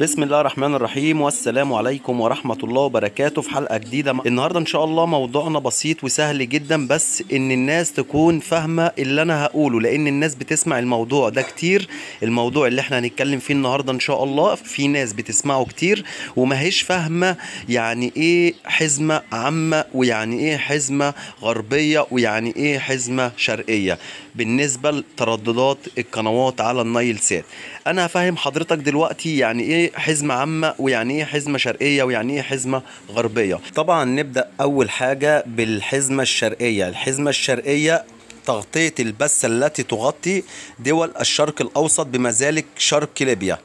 بسم الله الرحمن الرحيم والسلام عليكم ورحمة الله وبركاته في حلقة جديدة النهاردة إن شاء الله موضوعنا بسيط وسهل جدا بس إن الناس تكون فاهمة اللي أنا هقوله لأن الناس بتسمع الموضوع ده كتير الموضوع اللي إحنا هنتكلم فيه النهاردة إن شاء الله في ناس بتسمعه كتير وما هيش فاهمة يعني إيه حزمة عامة ويعني إيه حزمة غربية ويعني إيه حزمة شرقية بالنسبة لترددات القنوات على النايل سات أنا هفهم حضرتك دلوقتي يعني ايه حزمه عامه ويعني ايه حزمه شرقيه ويعني ايه حزمه غربيه طبعا نبدا اول حاجه بالحزمه الشرقيه الحزمه الشرقيه تغطيه البث التي تغطي دول الشرق الاوسط بمزالك شرق ليبيا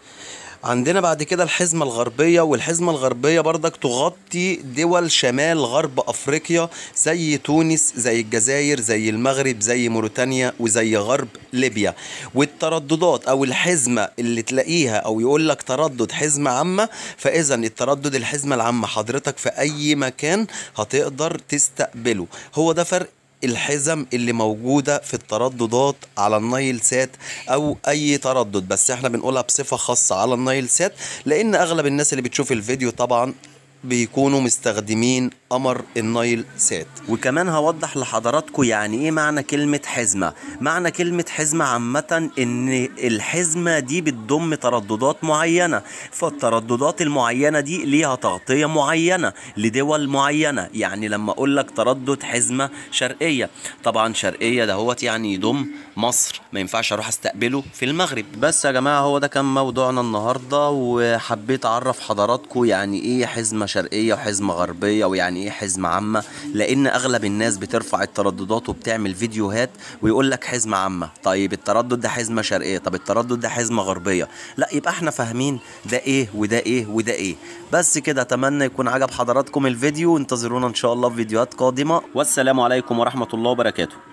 عندنا بعد كده الحزمة الغربية والحزمة الغربية برضك تغطي دول شمال غرب أفريقيا زي تونس زي الجزائر زي المغرب زي موريتانيا وزي غرب ليبيا والترددات أو الحزمة اللي تلاقيها أو يقول لك تردد حزمة عامة فإذا التردد الحزمة العامة حضرتك في أي مكان هتقدر تستقبله هو ده فرق الحزم اللي موجوده في الترددات على النايل سات او اي تردد بس احنا بنقولها بصفه خاصه على النايل سات لان اغلب الناس اللي بتشوف الفيديو طبعا بيكونوا مستخدمين قمر النايل سات وكمان هوضح لحضراتكم يعني ايه معنى كلمة حزمة معنى كلمة حزمة عامة ان الحزمة دي بتضم ترددات معينة فالترددات المعينة دي ليها تغطية معينة لدول معينة يعني لما اقول لك تردد حزمة شرقية طبعا شرقية ده هو يعني يضم مصر ما ينفعش اروح استقبله في المغرب بس يا جماعة هو ده كان موضوعنا النهاردة وحبيت اعرف حضراتكم يعني ايه حزمة شرقيه وحزمه غربيه ويعني ايه حزمه عامه لان اغلب الناس بترفع الترددات وبتعمل فيديوهات ويقول لك حزمه عامه طيب التردد ده حزمه شرقيه طب التردد ده حزمه غربيه لا يبقى احنا فاهمين ده ايه وده ايه وده ايه بس كده اتمنى يكون عجب حضراتكم الفيديو وانتظرونا ان شاء الله في فيديوهات قادمه والسلام عليكم ورحمه الله وبركاته